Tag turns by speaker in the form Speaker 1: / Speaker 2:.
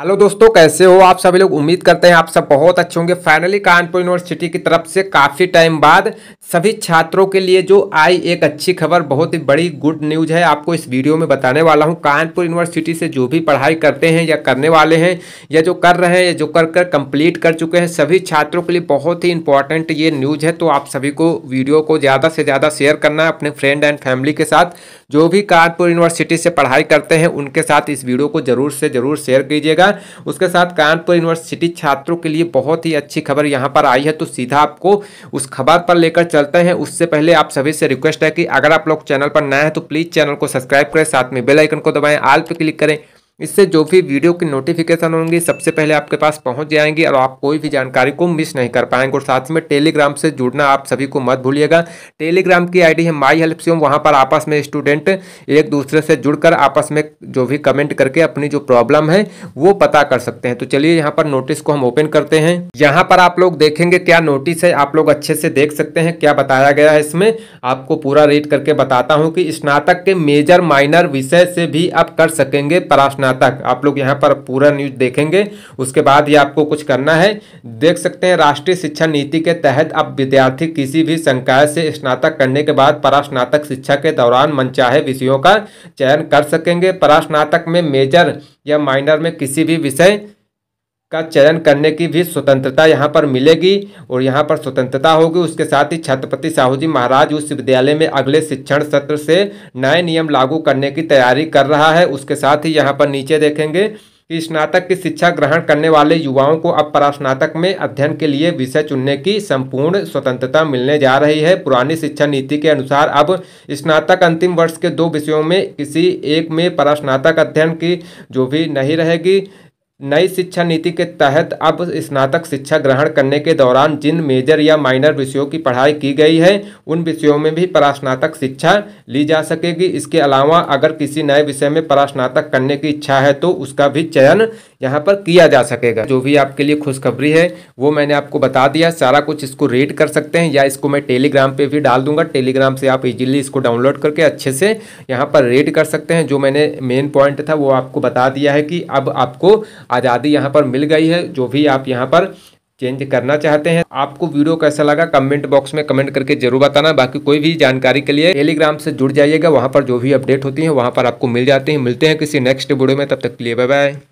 Speaker 1: hello दोस्तों कैसे हो आप सभी लोग उम्मीद करते हैं आप सब बहुत अच्छे होंगे फाइनली कानपुर यूनिवर्सिटी की तरफ से काफ़ी टाइम बाद सभी छात्रों के लिए जो आई एक अच्छी खबर बहुत ही बड़ी गुड न्यूज़ है आपको इस वीडियो में बताने वाला हूं कानपुर यूनिवर्सिटी से जो भी पढ़ाई करते हैं या करने वाले हैं या जो कर रहे हैं या जो कर कर कम्प्लीट कर चुके हैं सभी छात्रों के लिए बहुत ही इंपॉर्टेंट ये न्यूज़ है तो आप सभी को वीडियो को ज़्यादा से ज़्यादा शेयर करना है अपने फ्रेंड एंड फैमिली के साथ जो भी कानपुर यूनिवर्सिटी से पढ़ाई करते हैं उनके साथ इस वीडियो को ज़रूर से ज़रूर शेयर कीजिएगा है उसके साथ कानपुर यूनिवर्सिटी छात्रों के लिए बहुत ही अच्छी खबर यहाँ पर आई है तो सीधा आपको उस खबर पर लेकर चलते हैं उससे पहले आप सभी से रिक्वेस्ट है कि अगर आप लोग चैनल पर नए हैं तो प्लीज़ चैनल को सब्सक्राइब करें साथ में बेलाइकन को दबाएँ आल पर क्लिक करें इससे जो भी वीडियो की नोटिफिकेशन होंगी सबसे पहले आपके पास पहुंच जाएंगे और आप कोई भी जानकारी को मिस नहीं कर पाएंगे और साथ में टेलीग्राम से जुड़ना आप सभी को मत भूलिएगा टेलीग्राम की आईडी है माई हेल्प सिम वहाँ पर आपस में स्टूडेंट एक दूसरे से जुड़कर आपस में जो भी कमेंट करके अपनी जो प्रॉब्लम है वो पता कर सकते हैं तो चलिए यहाँ पर नोटिस को हम ओपन करते हैं यहाँ पर आप लोग देखेंगे क्या नोटिस है आप लोग अच्छे से देख सकते हैं क्या बताया गया है इसमें आपको पूरा रीड करके बताता हूँ कि स्नातक के मेजर माइनर विषय से भी आप कर सकेंगे प्रार्थना इतना तक आप लोग यहाँ पर पूरा न्यूज देखेंगे उसके बाद ही आपको कुछ करना है देख सकते हैं राष्ट्रीय शिक्षा नीति के तहत अब विद्यार्थी किसी भी संकाय से स्नातक करने के बाद परास्नातक शिक्षा के दौरान मनचाहे विषयों का चयन कर सकेंगे परास्नातक में मेजर या माइनर में किसी भी विषय का चयन करने की भी स्वतंत्रता यहाँ पर मिलेगी और यहाँ पर स्वतंत्रता होगी उसके साथ ही छत्रपति साहू जी महाराज विश्वविद्यालय में अगले शिक्षण सत्र से नए नियम लागू करने की तैयारी कर रहा है उसके साथ ही यहाँ पर नीचे देखेंगे कि स्नातक की शिक्षा ग्रहण करने वाले युवाओं को अब परास्नातक में अध्ययन के लिए विषय चुनने की संपूर्ण स्वतंत्रता मिलने जा रही है पुरानी शिक्षा नीति के अनुसार अब स्नातक अंतिम वर्ष के दो विषयों में किसी एक में परास्नातक अध्ययन की जो भी नहीं रहेगी नई शिक्षा नीति के तहत अब स्नातक शिक्षा ग्रहण करने के दौरान जिन मेजर या माइनर विषयों की पढ़ाई की गई है उन विषयों में भी परास्नातक शिक्षा ली जा सकेगी इसके अलावा अगर किसी नए विषय में परास्नातक करने की इच्छा है तो उसका भी चयन यहाँ पर किया जा सकेगा जो भी आपके लिए खुशखबरी है वो मैंने आपको बता दिया सारा कुछ इसको रीड कर सकते हैं या इसको मैं टेलीग्राम पे भी डाल दूंगा टेलीग्राम से आप इजीली इसको डाउनलोड करके अच्छे से यहाँ पर रीड कर सकते हैं जो मैंने मेन पॉइंट था वो आपको बता दिया है कि अब आपको आज़ादी यहाँ पर मिल गई है जो भी आप यहाँ पर चेंज करना चाहते हैं आपको वीडियो कैसा लगा कमेंट बॉक्स में कमेंट करके जरूर बताना बाकी कोई भी जानकारी के लिए टेलीग्राम से जुड़ जाइएगा वहाँ पर जो भी अपडेट होती है वहाँ पर आपको मिल जाते हैं मिलते हैं किसी नेक्स्ट वीडियो में तब तक के लिए बाय बाय